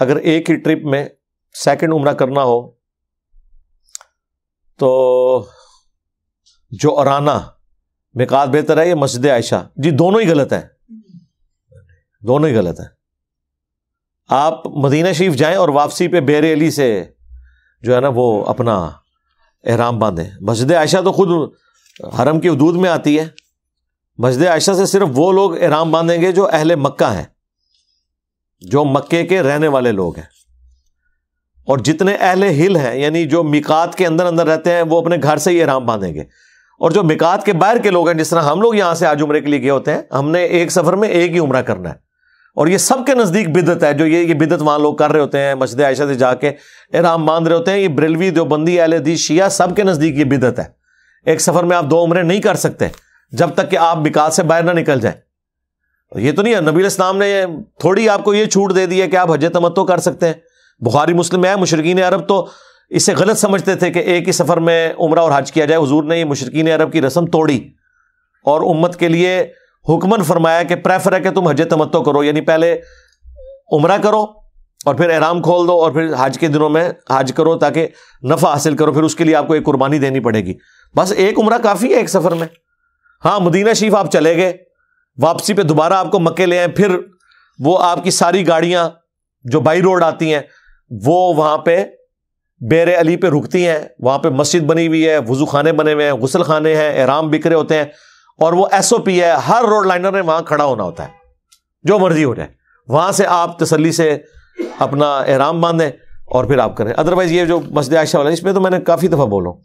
अगर एक ही ट्रिप में सेकंड उम्र करना हो तो जो अराना मिकात बेहतर है या मस्जिद आयशा जी दोनों ही गलत है दोनों ही गलत है आप मदीना शरीफ जाएं और वापसी पे बेर अली से जो है ना वो अपना एहराम बांधें मस्जिद आयशा तो खुद हरम के हदूद में आती है मस्जिद आयशा से सिर्फ वो लोग एहराम बांधेंगे जो अहले मक्का हैं जो मक्के के रहने वाले लोग हैं और जितने अहले हिल हैं यानी जो मिकात के अंदर अंदर रहते हैं वो अपने घर से ही एहराम बांधेंगे और जो मिकात के बाहर के लोग हैं जिस तरह हम लोग यहां से आज उम्र के लिए गए होते हैं हमने एक सफ़र में एक ही उम्र करना है और ये सबके नज़दीक बिदत है जो ये ये बिदत वहां लोग कर रहे होते हैं मस्जिद आयशा से जाके एहराम बांध रहे होते हैं ये ब्रेलवी देवबंदी अहलदी शिया सबके नज़दीक ये बिदत है एक सफ़र में आप दो उम्र नहीं कर सकते जब तक कि आप मिकात से बाहर ना निकल जाए ये तो नहीं है नबी इस्लाम ने थोड़ी आपको ये छूट दे दी है कि आप हज तमत्तो कर सकते हैं बुखारी मुस्लिम है मुशरकिन अरब तो इसे गलत समझते थे कि एक ही सफ़र में उम्र और हज किया जाए हजूर ने मुशरकिन अरब की रस्म तोड़ी और उम्मत के लिए हुक्मन फरमाया कि प्रेफर है कि तुम हज तमत्तो करो यानी पहले उम्र करो और फिर एहराम खोल दो और फिर हज के दिनों में हज करो ताकि नफ़ा हासिल करो फिर उसके लिए आपको एक कुर्बानी देनी पड़ेगी बस एक उम्र काफ़ी है एक सफ़र में हाँ मदीना शरीफ आप चले गए वापसी पे दोबारा आपको मक्के ले आए फिर वो आपकी सारी गाड़ियां जो बाई रोड आती हैं वो वहाँ पे बेर अली पे रुकती हैं वहाँ पे मस्जिद बनी हुई है वजू खाने बने हुए हैं गसल खाने हैं एराम बिखरे होते हैं और वो एस ओ पी है हर रोड लाइनर में वहाँ खड़ा होना होता है जो मर्जी हो जाए वहाँ से आप तसली से अपना एहराम बांधें और फिर आप करें अदरवाइज़ ये जो मस्जिद आयशा वाला इसमें तो मैंने काफ़ी दफ़ा बोला